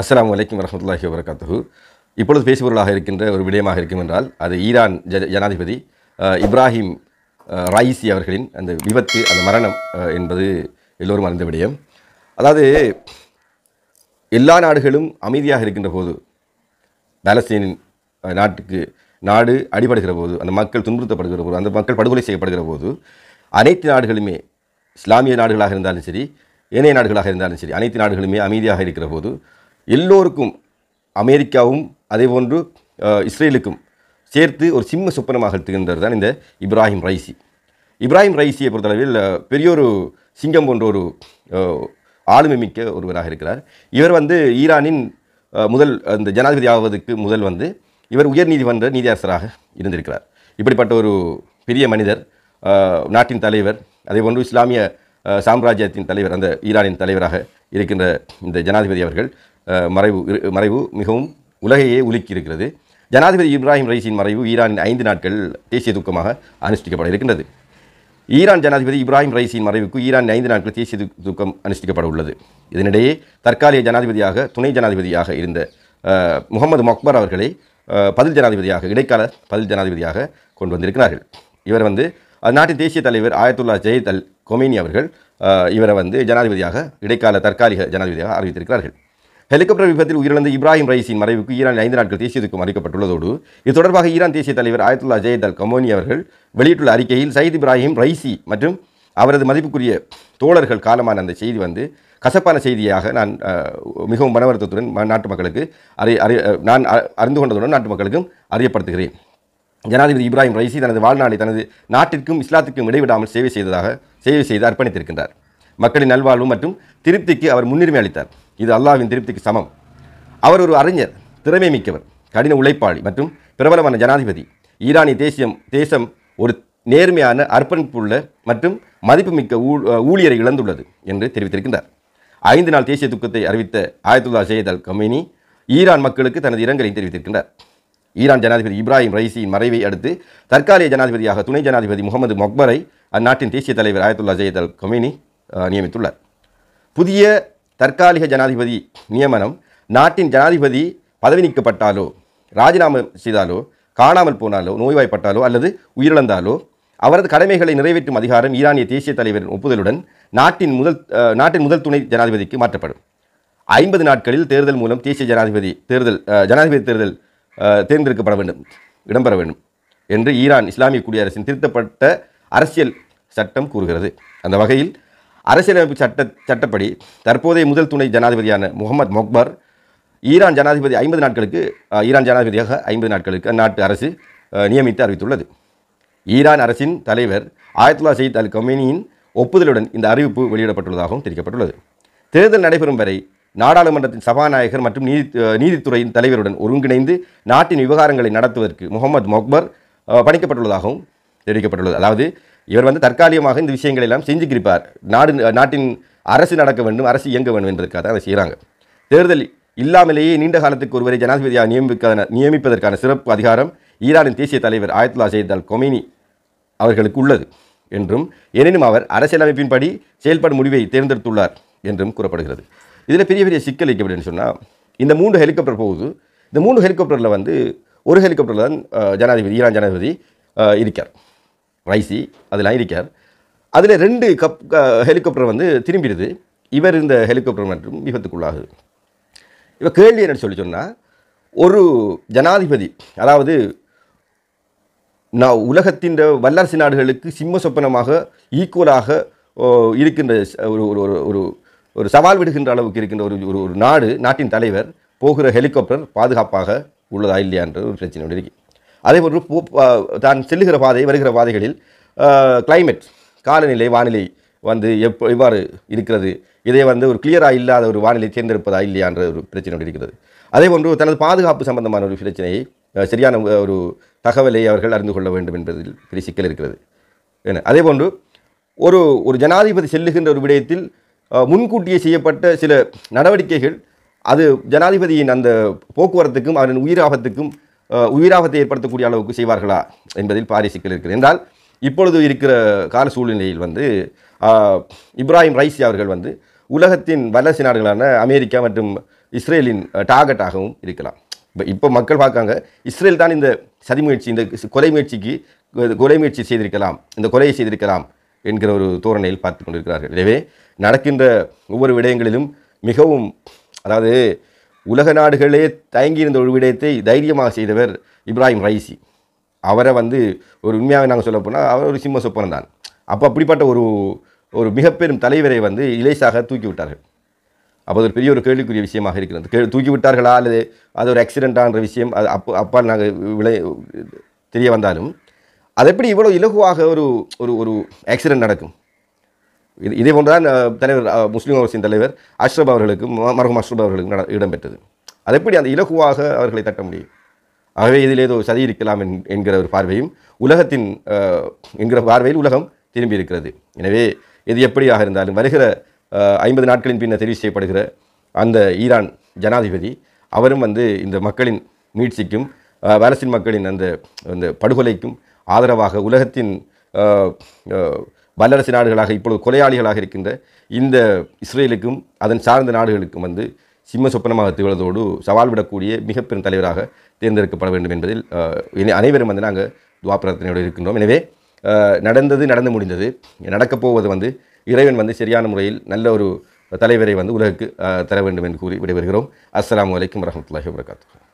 அஸ்லாம் வலைக்கம் வரமத்துல்லாஹி வரகாத்து இப்பொழுது பேசுபொருளாக இருக்கின்ற ஒரு விடயமாக இருக்கும் என்றால் அது ஈரான் ஜனாதிபதி இப்ராஹிம் ராயிசி அவர்களின் அந்த விபத்து அந்த மரணம் என்பது எல்லோரும் அறிந்த விடயம் அதாவது எல்லா நாடுகளும் அமைதியாக இருக்கின்ற போது பாலஸ்தீனின் நாட்டுக்கு நாடு அடிபடுகிற போது அந்த மக்கள் துன்புறுத்தப்படுகிற போது அந்த மக்கள் படுகொலை செய்யப்படுகிற போது அனைத்து நாடுகளுமே இஸ்லாமிய நாடுகளாக இருந்தாலும் சரி ஏனைய நாடுகளாக இருந்தாலும் சரி அனைத்து நாடுகளுமே அமைதியாக இருக்கிற போது எல்லோருக்கும் அமெரிக்காவும் அதேபோன்று இஸ்ரேலுக்கும் சேர்த்து ஒரு சிம்ம சொப்பனமாக திகழ்ந்தவர் தான் இந்த இப்ராஹிம் ரைசி இப்ராஹிம் ரைசியை பொறுத்தளவில் பெரியொரு சிங்கம் போன்ற ஒரு ஆளுமை மிக்க ஒருவராக இருக்கிறார் இவர் வந்து ஈரானின் முதல் அந்த ஜனாதிபதி ஆவதுக்கு முதல் வந்து இவர் உயர்நீதிமன்ற நீதியரசராக இருந்திருக்கிறார் இப்படிப்பட்ட ஒரு பெரிய மனிதர் நாட்டின் தலைவர் அதேபோன்று இஸ்லாமிய சாம்ராஜ்யத்தின் தலைவர் அந்த ஈரானின் தலைவராக இருக்கின்ற இந்த ஜனாதிபதி அவர்கள் மறைவு மறைவு மிகவும் உலகையே உலுக்கி இருக்கிறது ஜனாதிபதி இப்ராஹிம் ரைசின் மறைவு ஈரானின் ஐந்து நாட்கள் தேசிய துக்கமாக அனுஷ்டிக்கப்பட இருக்கின்றது ஈரான் ஜனாதிபதி இப்ராஹிம் ரைசின் மறைவுக்கு ஈரான் ஐந்து நாட்கள் தேசிய துக்கம் அனுஷ்டிக்கப்பட உள்ளது இதனிடையே தற்காலிக ஜனாதிபதியாக துணை ஜனாதிபதியாக இருந்த முகமது மொக்பர் அவர்களை பதில் ஜனாதிபதியாக இடைக்கால பதில் ஜனாதிபதியாக கொண்டு வந்திருக்கிறார்கள் இவர் வந்து அந்நாட்டின் தேசிய தலைவர் ஆயத்துல்லா ஜெயித் அல் கொமேனி அவர்கள் இவரை வந்து ஜனாதிபதியாக இடைக்கால தற்காலிக ஜனாதிபதியாக அறிவித்திருக்கிறார்கள் ஹெலிகாப்டர் விபத்தில் உயிரிழந்த இப்ராஹிம் ரைஸின் மறைவுக்கு ஈரான் ஐந்து நாட்கள் தேசிய துக்கம் அறிவிக்கப்பட்டுள்ளதோடு இது தொடர்பாக ஈரான் தேசிய தலைவர் ஆயத்துல்லா ஜெயத் அல் கமோனி அவர்கள் வெளியிட்டுள்ள அறிக்கையில் சயித் இப்ராஹிம் ரைசி மற்றும் அவரது மதிப்புக்குரிய தோழர்கள் காலமான அந்த செய்தி வந்து கசப்பான செய்தியாக நான் மிகவும் மனவருத்தத்துடன் நாட்டு மக்களுக்கு அறி அறி நான் அறிந்து கொண்டதுடன் நாட்டு மக்களுக்கும் அறியப்படுத்துகிறேன் ஜனாதிபதி இப்ராஹிம் ரைசி தனது வாழ்நாளை தனது நாட்டிற்கும் இஸ்லாத்திற்கும் இடைவிடாமல் சேவை செய்ததாக சேவை செய்து அர்ப்பணித்திருக்கின்றார் மக்களின் நல்வாழ்வு மற்றும் திருப்திக்கு அவர் முன்னுரிமை அளித்தார் இது அல்லாவின் திருப்திக்கு சமம் அவர் ஒரு அறிஞர் திறமை மிக்கவர் கடின உழைப்பாளி மற்றும் பிரபலமான ஜனாதிபதி ஈரானிய தேசியம் தேசம் ஒரு நேர்மையான அர்ப்பணிப்புள்ள மற்றும் மதிப்புமிக்க ஊழியரை இழந்துள்ளது என்று தெரிவித்திருக்கின்றார் ஐந்து நாள் தேசிய துக்கத்தை அறிவித்த ஆயத்துல்லா சையத் அல் கமினி ஈரான் மக்களுக்கு தனது இரங்கலை தெரிவித்திருக்கின்றார் ஈரான் ஜனாதிபதி இப்ராஹிம் ரைசியின் மறைவை அடுத்து தற்காலிக ஜனாதிபதியாக துணை ஜனாதிபதி முகமது மொக்பரை அந்நாட்டின் தேசிய தலைவர் ஆயத்துல்லா ஜெயத் அல் கமினி நியமித்துள்ளார் புதிய தற்காலிக ஜனாதிபதி நியமனம் நாட்டின் ஜனாதிபதி பதவி நீக்கப்பட்டாலோ ராஜினாமா செய்தாலோ காணாமல் போனாலோ நோய்வாய்ப்பட்டாலோ அல்லது உயிரிழந்தாலோ அவரது கடமைகளை நிறைவேற்றும் அதிகாரம் ஈரானிய தேசிய தலைவரின் ஒப்புதலுடன் நாட்டின் முதல் நாட்டின் முதல் துணை ஜனாதிபதிக்கு மாற்றப்படும் ஐம்பது நாட்களில் தேர்தல் மூலம் தேசிய ஜனாதிபதி தேர்தல் ஜனாதிபதி தேர்தல் தேர்ந்தெடுக்கப்பட வேண்டும் இடம்பெற வேண்டும் என்று ஈரான் இஸ்லாமிய குடியரசின் திருத்தப்பட்ட அரசியல் சட்டம் கூறுகிறது அந்த வகையில் அரசியலமைப்பு சட்ட சட்டப்படி தற்போதைய முதல் துணை ஜனாதிபதியான முகமது மொக்பர் ஈரான் ஜனாதிபதி ஐம்பது நாட்களுக்கு ஈரான் ஜனாதிபதியாக ஐம்பது நாட்களுக்கு அந்நாட்டு அரசு நியமித்து அறிவித்துள்ளது ஈரான் அரசின் தலைவர் ஆயத்துல்லா சயித் அல் கமேனியின் ஒப்புதலுடன் இந்த அறிவிப்பு வெளியிடப்பட்டுள்ளதாகவும் தெரிவிக்கப்பட்டுள்ளது தேர்தல் நடைபெறும் வரை நாடாளுமன்றத்தின் சபாநாயகர் மற்றும் நீதி நீதித்துறையின் தலைவருடன் ஒருங்கிணைந்து நாட்டின் விவகாரங்களை நடத்துவதற்கு முகமது மொக்பர் பணிக்கப்பட்டுள்ளதாகவும் தெரிவிக்கப்பட்டுள்ளது அதாவது இவர் வந்து தற்காலிகமாக இந்த விஷயங்களை எல்லாம் செஞ்சுக்கிருப்பார் நாடு நாட்டின் அரசு நடக்க வேண்டும் அரசு இயங்க வேண்டும் என்பதற்காக அதை செய்கிறாங்க தேர்தல் இல்லாமலேயே நீண்ட காலத்துக்கு ஒருவரை ஜனாதிபதியாக நியமிக்க நியமிப்பதற்கான சிறப்பு அதிகாரம் ஈரானின் தேசிய தலைவர் ஆயத்துல்லா சயித் அல் கொமினி அவர்களுக்கு உள்ளது என்றும் எனினும் அவர் அரசியலமைப்பின்படி செயல்பாடு முடிவை தேர்ந்தெடுத்துள்ளார் என்றும் கூறப்படுகிறது இதில் பெரிய பெரிய சிக்கல் வைக்கப்படுன்னு சொன்னால் இந்த மூன்று ஹெலிகாப்டர் போகுது இந்த மூணு ஹெலிகாப்டரில் வந்து ஒரு ஹெலிகாப்டரில் தான் ஜனாதிபதி ஈரான் ஜனாதிபதி இருக்கார் ரைசி அதில் ஐரிக்கார் அதில் ரெண்டு கப் ஹெலிகாப்டர் வந்து திரும்பிடுது இவர் இந்த ஹெலிகாப்டர் மற்றும் விபத்துக்குள்ளாகுது இப்போ கேள்வி என்னன்னு சொல்லி சொன்னால் ஒரு ஜனாதிபதி அதாவது நான் உலகத்தின் வல்லரசு நாடுகளுக்கு சிம்ம சொப்பனமாக ஈக்குவலாக இருக்கின்ற ஒரு ஒரு ஒரு ஒரு சவால் விடுகின்ற அளவுக்கு இருக்கின்ற ஒரு ஒரு ஒரு நாடு நாட்டின் தலைவர் போகிற ஹெலிகாப்டர் பாதுகாப்பாக உள்ளதா இல்லையான்ற ஒரு பிரச்சனை இருக்குது அதே போன்று தான் செல்லுகிற பாதை வருகிற பாதைகளில் கிளைமேட் காலநிலை வானிலை வந்து எப் எவ்வாறு இருக்கிறது இதை வந்து ஒரு கிளியராக இல்லாத ஒரு வானிலை தேர்ந்தெடுப்பதா இல்லையான்ற ஒரு பிரச்சனை இருக்கிறது அதே போன்று தனது பாதுகாப்பு சம்பந்தமான ஒரு பிரச்சனையை சரியான ஒரு தகவலை அவர்கள் அறிந்து கொள்ள வேண்டும் என்பதில் பெரிய சிக்கல் இருக்கிறது அதே போன்று ஒரு ஒரு ஜனாதிபதி செல்லுகின்ற ஒரு விடயத்தில் முன்கூட்டியே செய்யப்பட்ட சில நடவடிக்கைகள் அது ஜனாதிபதியின் அந்த போக்குவரத்துக்கும் அவரின் உயிர் ஆபத்துக்கும் உயிராபத்தை ஏற்படுத்தக்கூடிய அளவுக்கு செய்வார்களா என்பதில் பாரிய சிக்கல் இருக்கிறது என்றால் இப்பொழுது இருக்கிற கால சூழ்நிலையில் வந்து இப்ராஹிம் ரைசி அவர்கள் வந்து உலகத்தின் வல்லரசு நாடுகளான அமெரிக்கா மற்றும் இஸ்ரேலின் டார்கெட்டாகவும் இருக்கலாம் இப்போ இப்போ மக்கள் பார்க்காங்க இஸ்ரேல் தான் இந்த சதி முயற்சி இந்த கொலை முயற்சிக்கு கொலை முயற்சி செய்திருக்கலாம் இந்த கொலையை செய்திருக்கலாம் என்கிற ஒரு தோரணையில் பார்த்து கொண்டிருக்கிறார்கள் எனவே நடக்கின்ற ஒவ்வொரு விடயங்களிலும் மிகவும் அதாவது உலக நாடுகளே தயங்கியிருந்த ஒரு விடயத்தை தைரியமாக செய்தவர் இப்ராஹிம் ரைசி அவரை வந்து ஒரு உண்மையாக நாங்கள் சொல்ல போனால் அவர் ஒரு சிம்ம சொப்பனம் தான் அப்போ அப்படிப்பட்ட ஒரு ஒரு மிகப்பெரும் தலைவரை வந்து இலேசாக தூக்கி விட்டார்கள் அப்போ ஒரு பெரிய ஒரு கேள்விக்குரிய விஷயமாக இருக்கிறது கே தூக்கி விட்டார்களா அல்லது அது ஒரு ஆக்சிடென்டான்ற விஷயம் அது அப்போ அப்பா நாங்கள் விளை தெரிய வந்தாலும் அது எப்படி இவ்வளோ இலகுவாக ஒரு ஒரு ஒரு ஆக்சிடென்ட் நடக்கும் இது இதே போன்றுதான் தலைவர் முஸ்லீம் அரசின் தலைவர் அஷ்ரப் அவர்களுக்கும் மருகம் அஷ்ரப் அவர்களுக்கும் நட இடம்பெற்றது அது எப்படி அந்த இலகுவாக அவர்களை தட்ட முடியும் ஆகவே இதில் ஏதோ சதி இருக்கலாம் என்கிற ஒரு பார்வையும் உலகத்தின் என்கிற பார்வையில் உலகம் திரும்பி இருக்கிறது எனவே இது எப்படியாக இருந்தாலும் வருகிற ஐம்பது நாட்களின் பின்னர் தெரிவு செய்யப்படுகிற அந்த ஈரான் ஜனாதிபதி அவரும் வந்து இந்த மக்களின் மீட்சிக்கும் பாலஸ்தீன் மக்களின் அந்த அந்த படுகொலைக்கும் ஆதரவாக உலகத்தின் வல்லரசு நாடுகளாக இப்பொழுது கொலையாளிகளாக இருக்கின்ற இந்த இஸ்ரேலுக்கும் அதன் சார்ந்த நாடுகளுக்கும் வந்து சிம்ம சொப்பனமாக திகழ்வதோடு சவால் விடக்கூடிய மிக பெரும் தலைவராக தேர்ந்தெடுக்கப்பட வேண்டும் என்பதில் அனைவரும் வந்து நாங்கள் துவா பிரார்த்தனையோடு இருக்கின்றோம் எனவே நடந்தது நடந்து முடிந்தது நடக்கப் போவது வந்து இறைவன் வந்து சரியான முறையில் நல்ல ஒரு தலைவரை வந்து உலகுக்கு தர வேண்டும் என்று கூறி விடைபெறுகிறோம் அஸ்லாம் வலைக்கம் வரமத்துல்லாஹி வரகாத்து